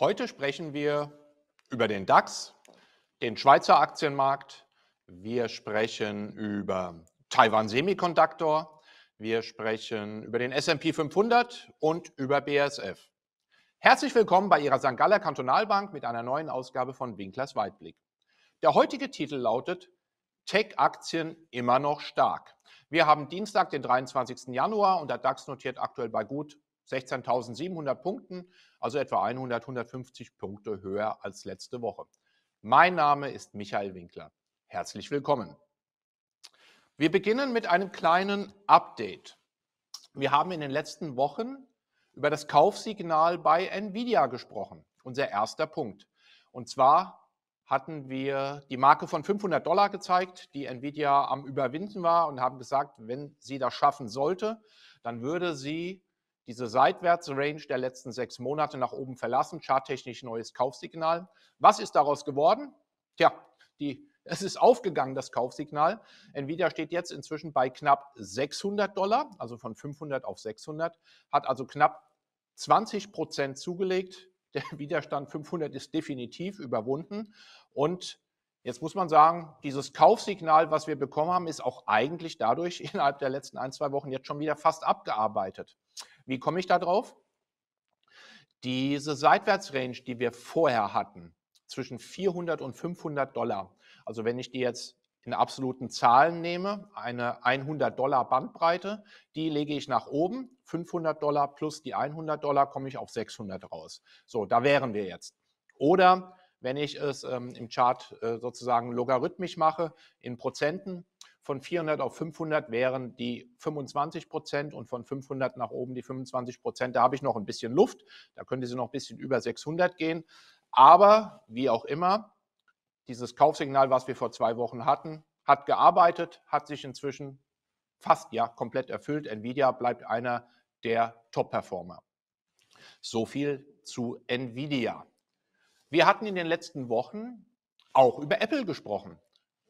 Heute sprechen wir über den DAX, den Schweizer Aktienmarkt. Wir sprechen über Taiwan Semiconductor. Wir sprechen über den S&P 500 und über BSF. Herzlich willkommen bei Ihrer St. Galler Kantonalbank mit einer neuen Ausgabe von Winklers Weitblick. Der heutige Titel lautet Tech-Aktien immer noch stark. Wir haben Dienstag, den 23. Januar und der DAX notiert aktuell bei gut 16.700 Punkten, also etwa 100, 150 Punkte höher als letzte Woche. Mein Name ist Michael Winkler. Herzlich willkommen. Wir beginnen mit einem kleinen Update. Wir haben in den letzten Wochen über das Kaufsignal bei Nvidia gesprochen, unser erster Punkt. Und zwar hatten wir die Marke von 500 Dollar gezeigt, die Nvidia am Überwinden war und haben gesagt, wenn sie das schaffen sollte, dann würde sie diese Seitwärtsrange der letzten sechs Monate nach oben verlassen, charttechnisch neues Kaufsignal. Was ist daraus geworden? Tja, die, es ist aufgegangen, das Kaufsignal. Nvidia steht jetzt inzwischen bei knapp 600 Dollar, also von 500 auf 600, hat also knapp 20 Prozent zugelegt. Der Widerstand 500 ist definitiv überwunden und Jetzt muss man sagen, dieses Kaufsignal, was wir bekommen haben, ist auch eigentlich dadurch innerhalb der letzten ein, zwei Wochen jetzt schon wieder fast abgearbeitet. Wie komme ich da drauf? Diese Seitwärtsrange, die wir vorher hatten, zwischen 400 und 500 Dollar, also wenn ich die jetzt in absoluten Zahlen nehme, eine 100 Dollar Bandbreite, die lege ich nach oben, 500 Dollar plus die 100 Dollar komme ich auf 600 raus. So, da wären wir jetzt. Oder wenn ich es ähm, im Chart äh, sozusagen logarithmisch mache, in Prozenten, von 400 auf 500 wären die 25 Prozent und von 500 nach oben die 25 Prozent. Da habe ich noch ein bisschen Luft. Da könnte sie noch ein bisschen über 600 gehen. Aber wie auch immer, dieses Kaufsignal, was wir vor zwei Wochen hatten, hat gearbeitet, hat sich inzwischen fast ja komplett erfüllt. Nvidia bleibt einer der Top-Performer. So viel zu Nvidia. Wir hatten in den letzten Wochen auch über Apple gesprochen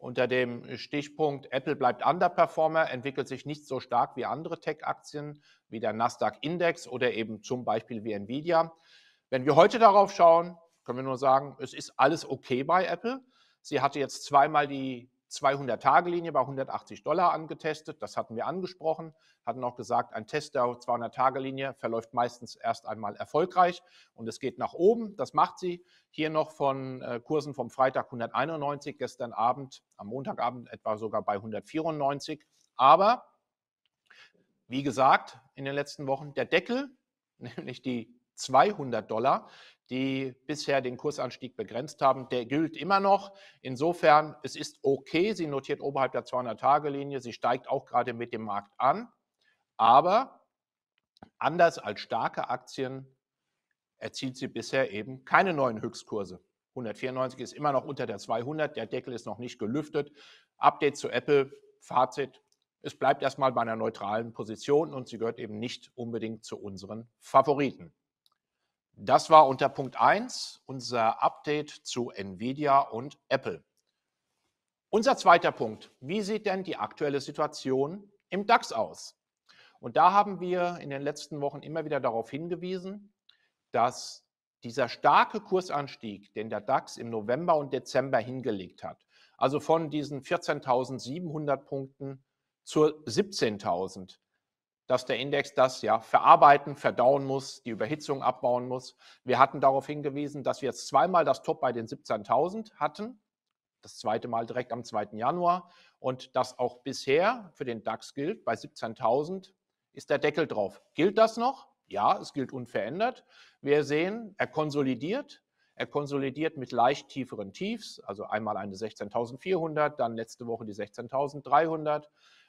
unter dem Stichpunkt Apple bleibt Underperformer, entwickelt sich nicht so stark wie andere Tech-Aktien, wie der Nasdaq-Index oder eben zum Beispiel wie Nvidia. Wenn wir heute darauf schauen, können wir nur sagen, es ist alles okay bei Apple. Sie hatte jetzt zweimal die 200-Tage-Linie bei 180 Dollar angetestet. Das hatten wir angesprochen, hatten auch gesagt, ein Test der 200-Tage-Linie verläuft meistens erst einmal erfolgreich und es geht nach oben. Das macht sie. Hier noch von äh, Kursen vom Freitag 191, gestern Abend, am Montagabend etwa sogar bei 194. Aber wie gesagt, in den letzten Wochen der Deckel, nämlich die 200 Dollar, die bisher den Kursanstieg begrenzt haben. Der gilt immer noch. Insofern, es ist okay. Sie notiert oberhalb der 200-Tage-Linie. Sie steigt auch gerade mit dem Markt an. Aber anders als starke Aktien erzielt sie bisher eben keine neuen Höchstkurse. 194 ist immer noch unter der 200. Der Deckel ist noch nicht gelüftet. Update zu Apple. Fazit. Es bleibt erstmal bei einer neutralen Position und sie gehört eben nicht unbedingt zu unseren Favoriten. Das war unter Punkt 1 unser Update zu Nvidia und Apple. Unser zweiter Punkt, wie sieht denn die aktuelle Situation im DAX aus? Und da haben wir in den letzten Wochen immer wieder darauf hingewiesen, dass dieser starke Kursanstieg, den der DAX im November und Dezember hingelegt hat, also von diesen 14.700 Punkten zur 17.000, dass der Index das ja verarbeiten, verdauen muss, die Überhitzung abbauen muss. Wir hatten darauf hingewiesen, dass wir jetzt zweimal das Top bei den 17.000 hatten, das zweite Mal direkt am 2. Januar und das auch bisher für den DAX gilt, bei 17.000 ist der Deckel drauf. Gilt das noch? Ja, es gilt unverändert. Wir sehen, er konsolidiert, er konsolidiert mit leicht tieferen Tiefs, also einmal eine 16.400, dann letzte Woche die 16.300.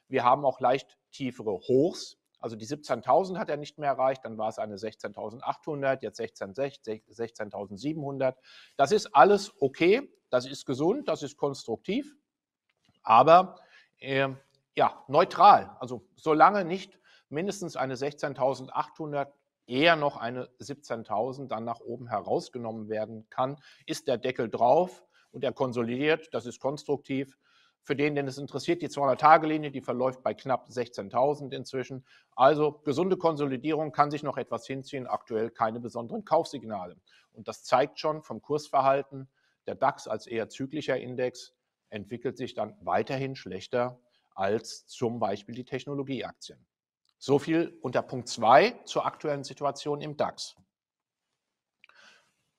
Wir haben auch leicht tiefere Hochs, also die 17.000 hat er nicht mehr erreicht, dann war es eine 16.800, jetzt 16.600, 16.700. Das ist alles okay, das ist gesund, das ist konstruktiv, aber äh, ja, neutral. Also solange nicht mindestens eine 16.800 eher noch eine 17.000 dann nach oben herausgenommen werden kann, ist der Deckel drauf und er konsolidiert, das ist konstruktiv, für den, den es interessiert, die 200-Tage-Linie, die verläuft bei knapp 16.000 inzwischen. Also gesunde Konsolidierung kann sich noch etwas hinziehen, aktuell keine besonderen Kaufsignale. Und das zeigt schon vom Kursverhalten, der DAX als eher zyklischer Index entwickelt sich dann weiterhin schlechter als zum Beispiel die Technologieaktien. So viel unter Punkt 2 zur aktuellen Situation im DAX.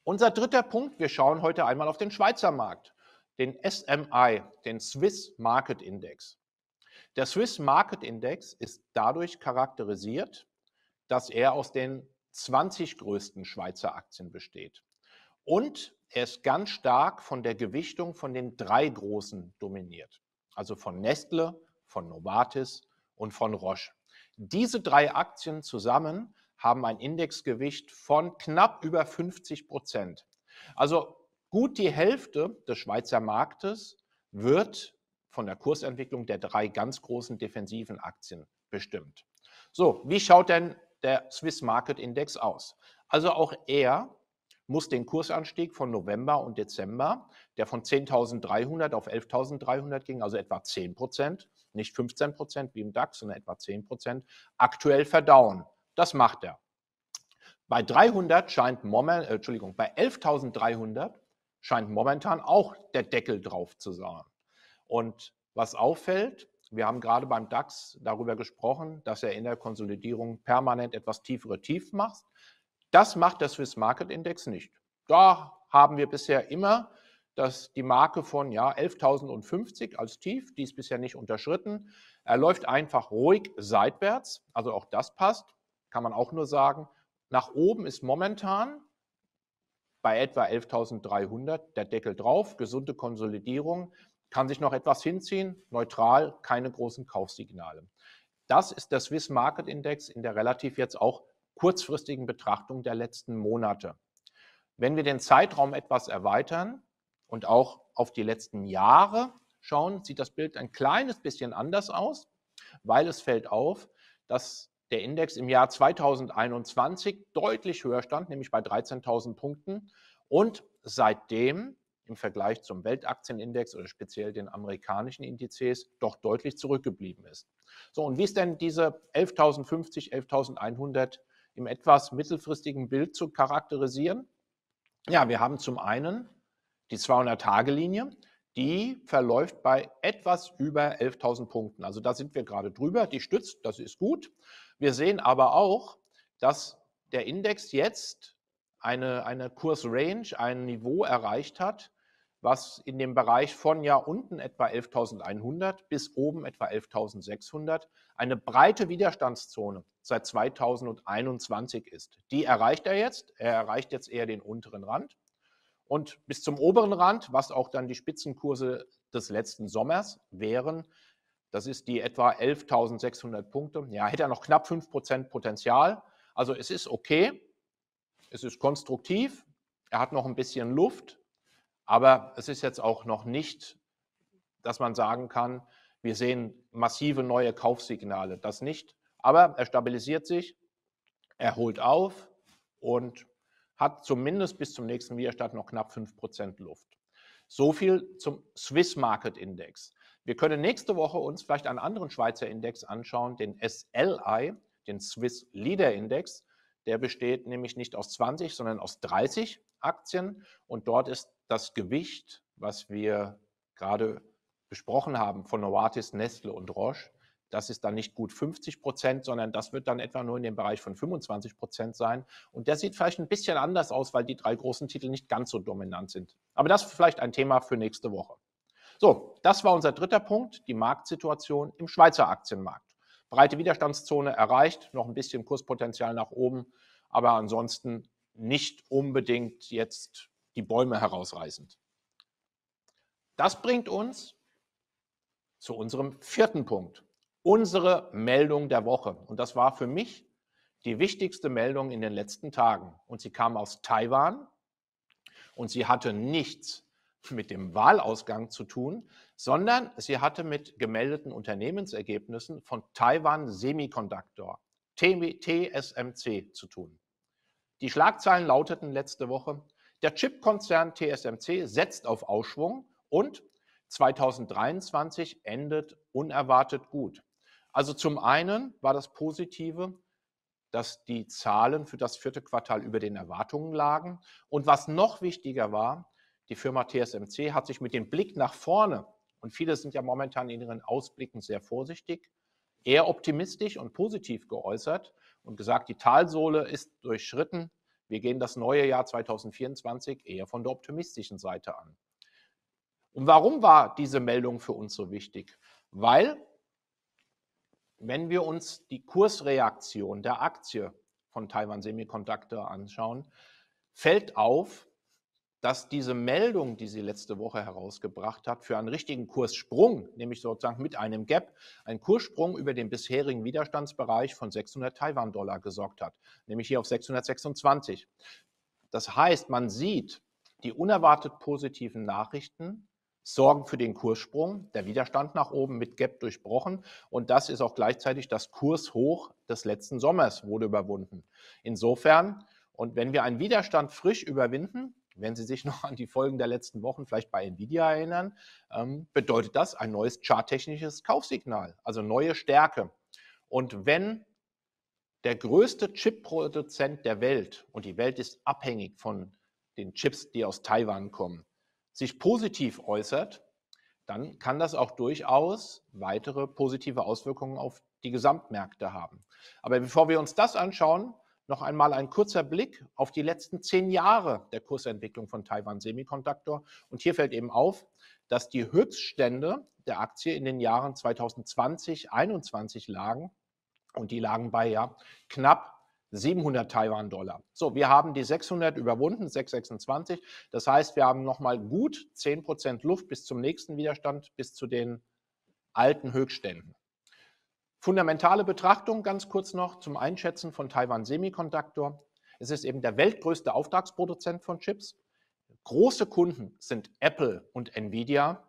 Unser dritter Punkt, wir schauen heute einmal auf den Schweizer Markt den SMI, den Swiss Market Index. Der Swiss Market Index ist dadurch charakterisiert, dass er aus den 20 größten Schweizer Aktien besteht. Und er ist ganz stark von der Gewichtung von den drei großen dominiert, also von Nestle, von Novartis und von Roche. Diese drei Aktien zusammen haben ein Indexgewicht von knapp über 50 Prozent. Also Gut die Hälfte des Schweizer Marktes wird von der Kursentwicklung der drei ganz großen defensiven Aktien bestimmt. So, wie schaut denn der Swiss Market Index aus? Also auch er muss den Kursanstieg von November und Dezember, der von 10.300 auf 11.300 ging, also etwa 10 Prozent, nicht 15 Prozent wie im DAX, sondern etwa 10 Prozent, aktuell verdauen. Das macht er. Bei 300 scheint momentan, äh, Entschuldigung, bei 11.300 scheint momentan auch der Deckel drauf zu sein. Und was auffällt, wir haben gerade beim DAX darüber gesprochen, dass er in der Konsolidierung permanent etwas tiefere Tief macht. Das macht der Swiss Market Index nicht. Da haben wir bisher immer dass die Marke von ja, 11.050 als Tief, die ist bisher nicht unterschritten. Er läuft einfach ruhig seitwärts, also auch das passt, kann man auch nur sagen. Nach oben ist momentan bei etwa 11.300 der Deckel drauf, gesunde Konsolidierung, kann sich noch etwas hinziehen, neutral, keine großen Kaufsignale. Das ist der Swiss Market Index in der relativ jetzt auch kurzfristigen Betrachtung der letzten Monate. Wenn wir den Zeitraum etwas erweitern und auch auf die letzten Jahre schauen, sieht das Bild ein kleines bisschen anders aus, weil es fällt auf, dass der Index im Jahr 2021 deutlich höher stand, nämlich bei 13.000 Punkten. Und seitdem im Vergleich zum Weltaktienindex oder speziell den amerikanischen Indizes doch deutlich zurückgeblieben ist. So, und wie ist denn diese 11.050, 11.100 im etwas mittelfristigen Bild zu charakterisieren? Ja, wir haben zum einen die 200-Tage-Linie, die verläuft bei etwas über 11.000 Punkten. Also da sind wir gerade drüber. Die stützt, das ist gut. Wir sehen aber auch, dass der Index jetzt eine, eine Kursrange, ein Niveau erreicht hat, was in dem Bereich von ja unten etwa 11.100 bis oben etwa 11.600 eine breite Widerstandszone seit 2021 ist. Die erreicht er jetzt. Er erreicht jetzt eher den unteren Rand. Und bis zum oberen Rand, was auch dann die Spitzenkurse des letzten Sommers wären, das ist die etwa 11.600 Punkte. Ja, hätte er noch knapp 5% Potenzial. Also es ist okay, es ist konstruktiv, er hat noch ein bisschen Luft, aber es ist jetzt auch noch nicht, dass man sagen kann, wir sehen massive neue Kaufsignale, das nicht. Aber er stabilisiert sich, er holt auf und hat zumindest bis zum nächsten Widerstand noch knapp 5% Luft. So viel zum Swiss Market Index. Wir können nächste Woche uns vielleicht einen anderen Schweizer Index anschauen, den SLI, den Swiss Leader Index. Der besteht nämlich nicht aus 20, sondern aus 30 Aktien. Und dort ist das Gewicht, was wir gerade besprochen haben von Novartis, Nestle und Roche, das ist dann nicht gut 50 Prozent, sondern das wird dann etwa nur in dem Bereich von 25 Prozent sein. Und der sieht vielleicht ein bisschen anders aus, weil die drei großen Titel nicht ganz so dominant sind. Aber das ist vielleicht ein Thema für nächste Woche. So, das war unser dritter Punkt, die Marktsituation im Schweizer Aktienmarkt. Breite Widerstandszone erreicht, noch ein bisschen Kurspotenzial nach oben, aber ansonsten nicht unbedingt jetzt die Bäume herausreißend. Das bringt uns zu unserem vierten Punkt unsere Meldung der Woche. Und das war für mich die wichtigste Meldung in den letzten Tagen. Und sie kam aus Taiwan und sie hatte nichts mit dem Wahlausgang zu tun, sondern sie hatte mit gemeldeten Unternehmensergebnissen von Taiwan Semiconductor, TSMC, zu tun. Die Schlagzeilen lauteten letzte Woche, der Chipkonzern TSMC setzt auf Ausschwung und 2023 endet unerwartet gut. Also zum einen war das Positive, dass die Zahlen für das vierte Quartal über den Erwartungen lagen. Und was noch wichtiger war, die Firma TSMC hat sich mit dem Blick nach vorne, und viele sind ja momentan in ihren Ausblicken sehr vorsichtig, eher optimistisch und positiv geäußert und gesagt, die Talsohle ist durchschritten. Wir gehen das neue Jahr 2024 eher von der optimistischen Seite an. Und warum war diese Meldung für uns so wichtig? Weil wenn wir uns die Kursreaktion der Aktie von Taiwan Semiconductor anschauen, fällt auf, dass diese Meldung, die sie letzte Woche herausgebracht hat, für einen richtigen Kurssprung, nämlich sozusagen mit einem Gap, einen Kurssprung über den bisherigen Widerstandsbereich von 600 Taiwan-Dollar gesorgt hat, nämlich hier auf 626. Das heißt, man sieht, die unerwartet positiven Nachrichten sorgen für den Kurssprung, der Widerstand nach oben mit Gap durchbrochen und das ist auch gleichzeitig das Kurshoch des letzten Sommers wurde überwunden. Insofern, und wenn wir einen Widerstand frisch überwinden, wenn Sie sich noch an die Folgen der letzten Wochen vielleicht bei Nvidia erinnern, ähm, bedeutet das ein neues charttechnisches Kaufsignal, also neue Stärke. Und wenn der größte Chip-Produzent der Welt, und die Welt ist abhängig von den Chips, die aus Taiwan kommen, sich positiv äußert, dann kann das auch durchaus weitere positive Auswirkungen auf die Gesamtmärkte haben. Aber bevor wir uns das anschauen, noch einmal ein kurzer Blick auf die letzten zehn Jahre der Kursentwicklung von Taiwan Semiconductor. Und hier fällt eben auf, dass die Höchststände der Aktie in den Jahren 2020, 2021 lagen. Und die lagen bei ja, knapp 700 Taiwan-Dollar. So, wir haben die 600 überwunden, 626. Das heißt, wir haben nochmal gut 10% Luft bis zum nächsten Widerstand, bis zu den alten Höchstständen. Fundamentale Betrachtung ganz kurz noch zum Einschätzen von Taiwan Semiconductor. Es ist eben der weltgrößte Auftragsproduzent von Chips. Große Kunden sind Apple und Nvidia.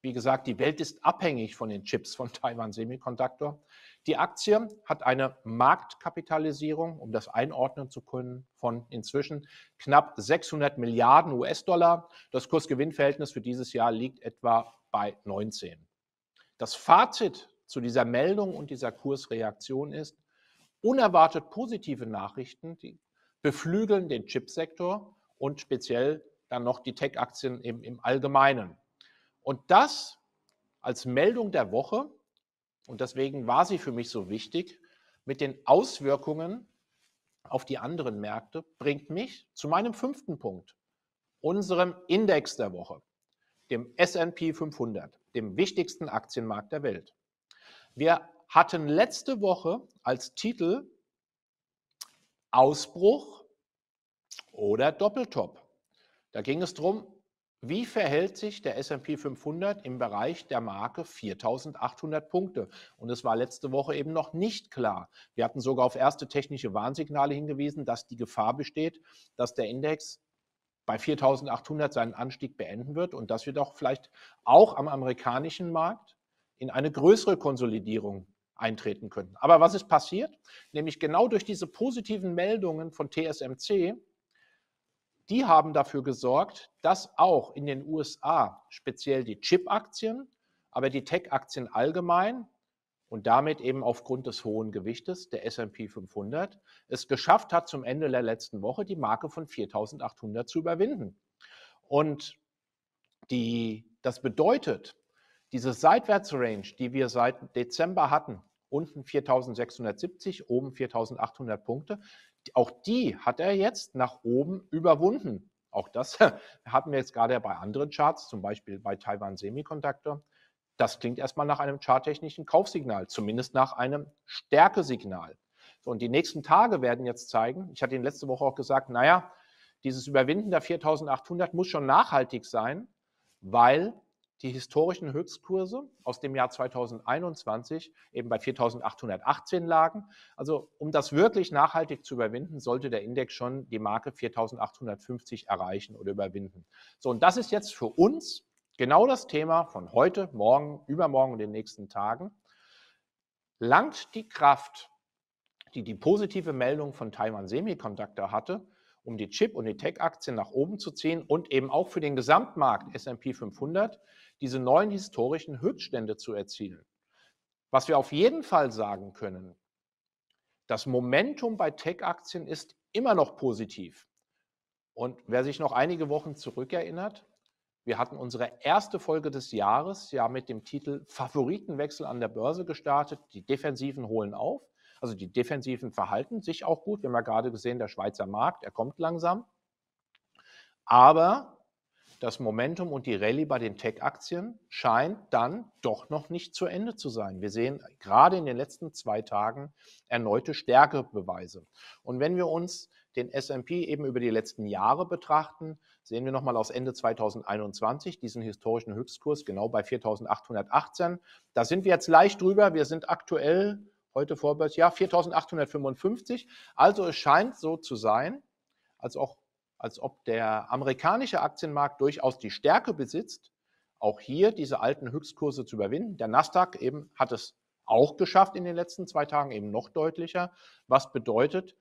Wie gesagt, die Welt ist abhängig von den Chips von Taiwan Semiconductor. Die Aktie hat eine Marktkapitalisierung, um das einordnen zu können, von inzwischen knapp 600 Milliarden US-Dollar. Das Kursgewinnverhältnis für dieses Jahr liegt etwa bei 19. Das Fazit zu dieser Meldung und dieser Kursreaktion ist, unerwartet positive Nachrichten, die beflügeln den Chipsektor und speziell dann noch die Tech-Aktien im, im Allgemeinen. Und das als Meldung der Woche und deswegen war sie für mich so wichtig. Mit den Auswirkungen auf die anderen Märkte bringt mich zu meinem fünften Punkt, unserem Index der Woche, dem SP 500, dem wichtigsten Aktienmarkt der Welt. Wir hatten letzte Woche als Titel Ausbruch oder Doppeltop. Da ging es darum, wie verhält sich der S&P 500 im Bereich der Marke 4800 Punkte? Und es war letzte Woche eben noch nicht klar. Wir hatten sogar auf erste technische Warnsignale hingewiesen, dass die Gefahr besteht, dass der Index bei 4800 seinen Anstieg beenden wird und dass wir doch vielleicht auch am amerikanischen Markt in eine größere Konsolidierung eintreten könnten. Aber was ist passiert? Nämlich genau durch diese positiven Meldungen von TSMC die haben dafür gesorgt, dass auch in den USA speziell die Chip-Aktien, aber die Tech-Aktien allgemein und damit eben aufgrund des hohen Gewichtes der SP 500 es geschafft hat, zum Ende der letzten Woche die Marke von 4800 zu überwinden. Und die, das bedeutet, diese Seitwärtsrange, die wir seit Dezember hatten, unten 4670, oben 4800 Punkte, auch die hat er jetzt nach oben überwunden. Auch das hatten wir jetzt gerade bei anderen Charts, zum Beispiel bei Taiwan Semiconductor. Das klingt erstmal nach einem charttechnischen Kaufsignal, zumindest nach einem Stärkesignal. So, und die nächsten Tage werden jetzt zeigen, ich hatte Ihnen letzte Woche auch gesagt, naja, dieses Überwinden der 4800 muss schon nachhaltig sein, weil die historischen Höchstkurse aus dem Jahr 2021 eben bei 4.818 lagen. Also um das wirklich nachhaltig zu überwinden, sollte der Index schon die Marke 4.850 erreichen oder überwinden. So, und das ist jetzt für uns genau das Thema von heute, morgen, übermorgen und den nächsten Tagen. Langt die Kraft, die die positive Meldung von Taiwan Semiconductor hatte, um die Chip- und die Tech-Aktien nach oben zu ziehen und eben auch für den Gesamtmarkt S&P 500 diese neuen historischen Höchststände zu erzielen. Was wir auf jeden Fall sagen können, das Momentum bei Tech-Aktien ist immer noch positiv. Und wer sich noch einige Wochen zurückerinnert, wir hatten unsere erste Folge des Jahres ja mit dem Titel Favoritenwechsel an der Börse gestartet. Die Defensiven holen auf. Also die Defensiven verhalten sich auch gut. Wir haben ja gerade gesehen, der Schweizer Markt, er kommt langsam. Aber das Momentum und die Rallye bei den Tech-Aktien scheint dann doch noch nicht zu Ende zu sein. Wir sehen gerade in den letzten zwei Tagen erneute Stärkebeweise. Und wenn wir uns den S&P eben über die letzten Jahre betrachten, sehen wir nochmal aus Ende 2021 diesen historischen Höchstkurs genau bei 4.818. Da sind wir jetzt leicht drüber. Wir sind aktuell heute vorbei, ja, 4.855. Also es scheint so zu sein, als auch als ob der amerikanische Aktienmarkt durchaus die Stärke besitzt, auch hier diese alten Höchstkurse zu überwinden. Der Nasdaq eben hat es auch geschafft in den letzten zwei Tagen eben noch deutlicher, was bedeutet,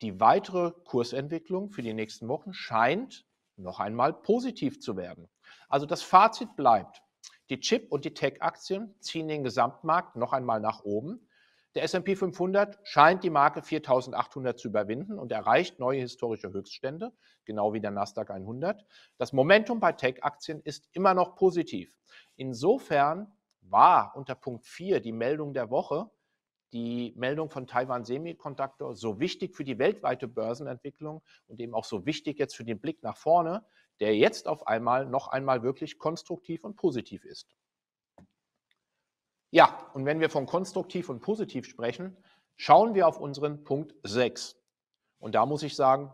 die weitere Kursentwicklung für die nächsten Wochen scheint noch einmal positiv zu werden. Also das Fazit bleibt, die Chip- und die Tech-Aktien ziehen den Gesamtmarkt noch einmal nach oben. Der S&P 500 scheint die Marke 4800 zu überwinden und erreicht neue historische Höchststände, genau wie der Nasdaq 100. Das Momentum bei Tech-Aktien ist immer noch positiv. Insofern war unter Punkt 4 die Meldung der Woche, die Meldung von Taiwan Semiconductor so wichtig für die weltweite Börsenentwicklung und eben auch so wichtig jetzt für den Blick nach vorne, der jetzt auf einmal noch einmal wirklich konstruktiv und positiv ist. Ja, und wenn wir von konstruktiv und positiv sprechen, schauen wir auf unseren Punkt 6. Und da muss ich sagen,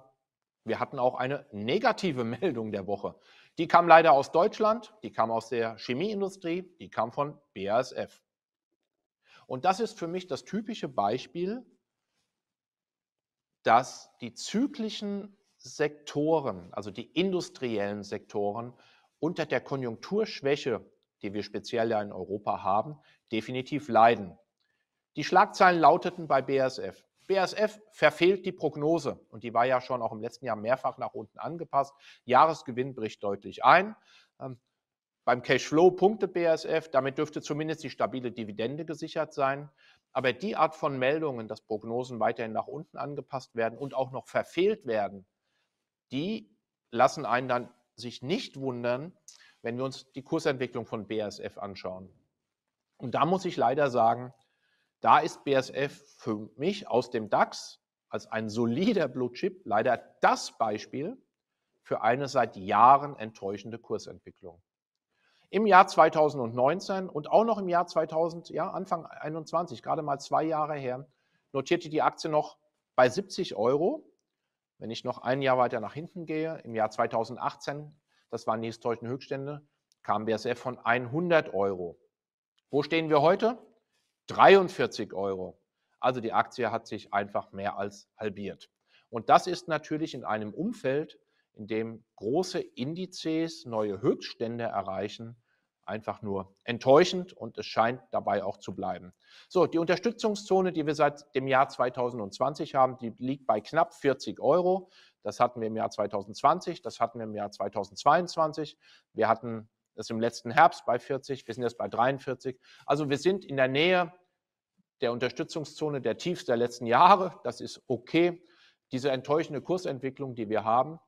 wir hatten auch eine negative Meldung der Woche. Die kam leider aus Deutschland, die kam aus der Chemieindustrie, die kam von BASF. Und das ist für mich das typische Beispiel, dass die zyklischen Sektoren, also die industriellen Sektoren, unter der Konjunkturschwäche die wir speziell ja in Europa haben, definitiv leiden. Die Schlagzeilen lauteten bei BASF. BASF verfehlt die Prognose und die war ja schon auch im letzten Jahr mehrfach nach unten angepasst. Jahresgewinn bricht deutlich ein. Ähm, beim Cashflow punkte BASF, damit dürfte zumindest die stabile Dividende gesichert sein. Aber die Art von Meldungen, dass Prognosen weiterhin nach unten angepasst werden und auch noch verfehlt werden, die lassen einen dann sich nicht wundern, wenn wir uns die Kursentwicklung von BASF anschauen. Und da muss ich leider sagen, da ist BASF für mich aus dem DAX als ein solider Blue Chip leider das Beispiel für eine seit Jahren enttäuschende Kursentwicklung. Im Jahr 2019 und auch noch im Jahr 2000, ja, Anfang 2021, gerade mal zwei Jahre her, notierte die Aktie noch bei 70 Euro. Wenn ich noch ein Jahr weiter nach hinten gehe, im Jahr 2018 das waren die historischen Höchststände, kam BASF von 100 Euro. Wo stehen wir heute? 43 Euro. Also die Aktie hat sich einfach mehr als halbiert. Und das ist natürlich in einem Umfeld, in dem große Indizes neue Höchststände erreichen, einfach nur enttäuschend und es scheint dabei auch zu bleiben. So, die Unterstützungszone, die wir seit dem Jahr 2020 haben, die liegt bei knapp 40 Euro. Das hatten wir im Jahr 2020, das hatten wir im Jahr 2022. Wir hatten es im letzten Herbst bei 40, wir sind jetzt bei 43. Also wir sind in der Nähe der Unterstützungszone der Tiefs der letzten Jahre. Das ist okay. Diese enttäuschende Kursentwicklung, die wir haben,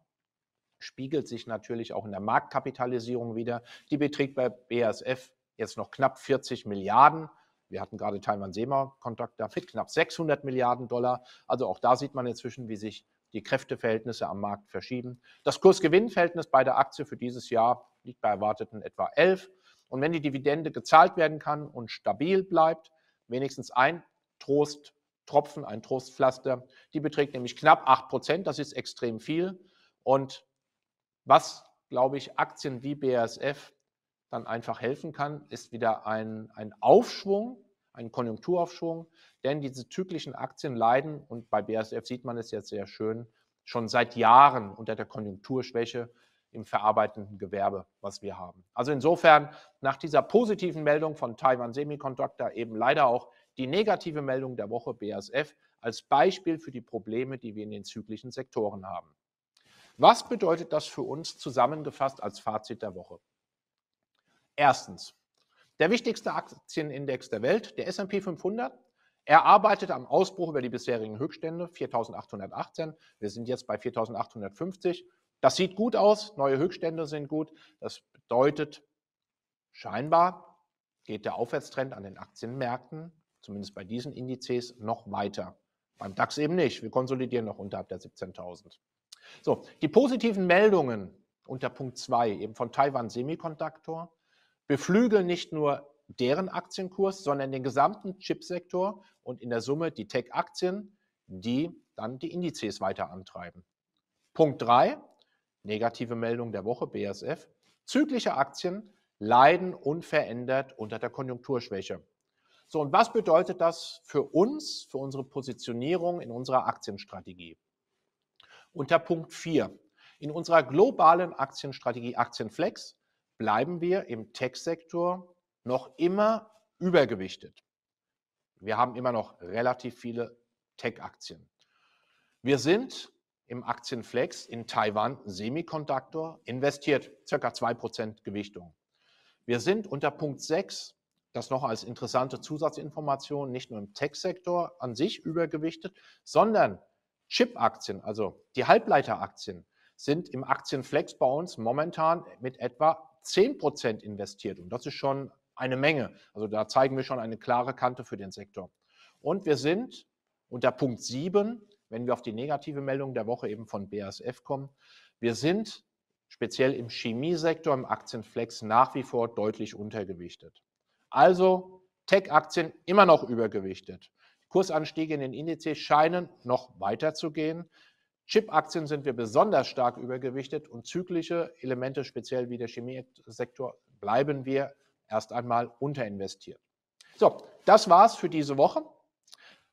spiegelt sich natürlich auch in der Marktkapitalisierung wieder. Die beträgt bei BASF jetzt noch knapp 40 Milliarden. Wir hatten gerade Taiwan Seema Kontakt mit knapp 600 Milliarden Dollar. Also auch da sieht man inzwischen, wie sich die Kräfteverhältnisse am Markt verschieben. Das Kursgewinnverhältnis bei der Aktie für dieses Jahr liegt bei erwarteten etwa 11. Und wenn die Dividende gezahlt werden kann und stabil bleibt, wenigstens ein Trosttropfen, ein Trostpflaster, die beträgt nämlich knapp 8 Prozent, das ist extrem viel. Und was, glaube ich, Aktien wie BASF dann einfach helfen kann, ist wieder ein, ein Aufschwung einen Konjunkturaufschwung, denn diese zyklischen Aktien leiden, und bei BASF sieht man es jetzt sehr schön, schon seit Jahren unter der Konjunkturschwäche im verarbeitenden Gewerbe, was wir haben. Also insofern nach dieser positiven Meldung von Taiwan Semiconductor eben leider auch die negative Meldung der Woche BASF als Beispiel für die Probleme, die wir in den zyklischen Sektoren haben. Was bedeutet das für uns zusammengefasst als Fazit der Woche? Erstens, der wichtigste Aktienindex der Welt, der S&P 500, er arbeitet am Ausbruch über die bisherigen Höchststände 4818. Wir sind jetzt bei 4850. Das sieht gut aus, neue Höchststände sind gut. Das bedeutet, scheinbar geht der Aufwärtstrend an den Aktienmärkten, zumindest bei diesen Indizes, noch weiter. Beim DAX eben nicht. Wir konsolidieren noch unterhalb der 17.000. So, die positiven Meldungen unter Punkt 2 eben von Taiwan Semiconductor beflügeln nicht nur deren Aktienkurs, sondern den gesamten Chipsektor und in der Summe die Tech-Aktien, die dann die Indizes weiter antreiben. Punkt 3, negative Meldung der Woche, BSF. Zyklische Aktien leiden unverändert unter der Konjunkturschwäche. So, und was bedeutet das für uns, für unsere Positionierung in unserer Aktienstrategie? Unter Punkt 4. In unserer globalen Aktienstrategie Aktienflex bleiben wir im Tech-Sektor noch immer übergewichtet. Wir haben immer noch relativ viele Tech-Aktien. Wir sind im Aktienflex in Taiwan Semiconductor investiert, circa 2% Gewichtung. Wir sind unter Punkt 6, das noch als interessante Zusatzinformation, nicht nur im Tech-Sektor an sich übergewichtet, sondern Chip-Aktien, also die Halbleiteraktien, sind im Aktienflex bei uns momentan mit etwa 10 Prozent investiert. Und das ist schon eine Menge. Also da zeigen wir schon eine klare Kante für den Sektor. Und wir sind unter Punkt 7, wenn wir auf die negative Meldung der Woche eben von BASF kommen, wir sind speziell im Chemiesektor, im Aktienflex nach wie vor deutlich untergewichtet. Also Tech-Aktien immer noch übergewichtet. Kursanstiege in den Indizes scheinen noch weiter zu gehen. Chip-Aktien sind wir besonders stark übergewichtet und zyklische Elemente, speziell wie der Chemiesektor, bleiben wir erst einmal unterinvestiert. So, das war's für diese Woche.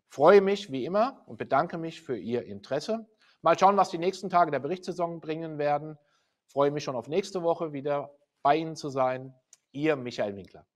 Freue mich wie immer und bedanke mich für Ihr Interesse. Mal schauen, was die nächsten Tage der Berichtssaison bringen werden. Freue mich schon auf nächste Woche wieder bei Ihnen zu sein. Ihr Michael Winkler.